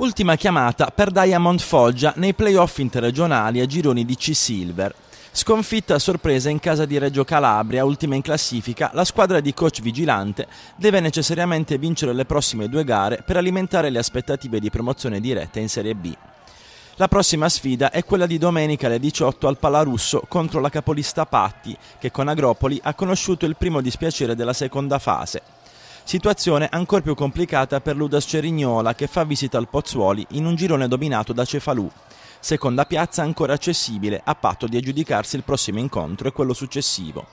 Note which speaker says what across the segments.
Speaker 1: Ultima chiamata per Diamond Foggia nei playoff interregionali a gironi di C-Silver. Sconfitta a sorpresa in casa di Reggio Calabria, ultima in classifica, la squadra di coach vigilante deve necessariamente vincere le prossime due gare per alimentare le aspettative di promozione diretta in Serie B. La prossima sfida è quella di domenica alle 18 al Palarusso contro la capolista Patti, che con Agropoli ha conosciuto il primo dispiacere della seconda fase. Situazione ancora più complicata per l'Udas Cerignola che fa visita al Pozzuoli in un girone dominato da Cefalù. Seconda piazza ancora accessibile a patto di aggiudicarsi il prossimo incontro e quello successivo.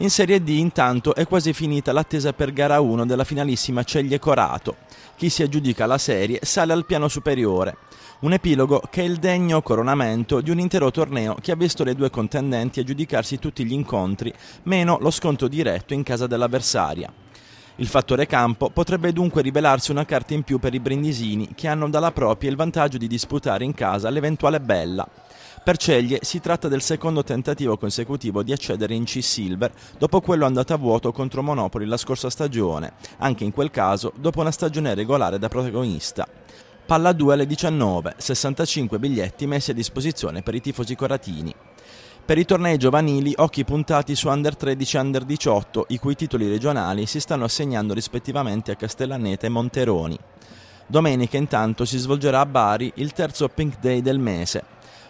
Speaker 1: In Serie D intanto è quasi finita l'attesa per gara 1 della finalissima Ceglie Corato. Chi si aggiudica la serie sale al piano superiore. Un epilogo che è il degno coronamento di un intero torneo che ha visto le due contendenti aggiudicarsi tutti gli incontri, meno lo sconto diretto in casa dell'avversaria. Il fattore campo potrebbe dunque rivelarsi una carta in più per i brindisini che hanno dalla propria il vantaggio di disputare in casa l'eventuale bella. Per Ceglie si tratta del secondo tentativo consecutivo di accedere in C-Silver dopo quello andato a vuoto contro Monopoli la scorsa stagione, anche in quel caso dopo una stagione regolare da protagonista. Palla 2 alle 19, 65 biglietti messi a disposizione per i tifosi coratini. Per i tornei giovanili, occhi puntati su Under 13 e Under 18, i cui titoli regionali si stanno assegnando rispettivamente a Castellaneta e Monteroni. Domenica intanto si svolgerà a Bari il terzo Pink Day del mese.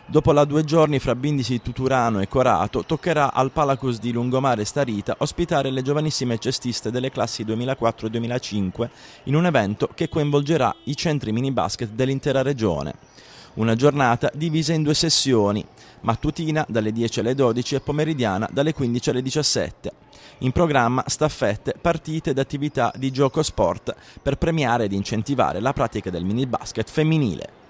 Speaker 1: Dopo la due giorni fra Bindisi Tuturano e Corato, toccherà al Palacus di Lungomare Starita ospitare le giovanissime cestiste delle classi 2004-2005 in un evento che coinvolgerà i centri mini basket dell'intera regione. Una giornata divisa in due sessioni, mattutina dalle 10 alle 12 e pomeridiana dalle 15 alle 17. In programma staffette, partite ed attività di gioco sport per premiare ed incentivare la pratica del mini basket femminile.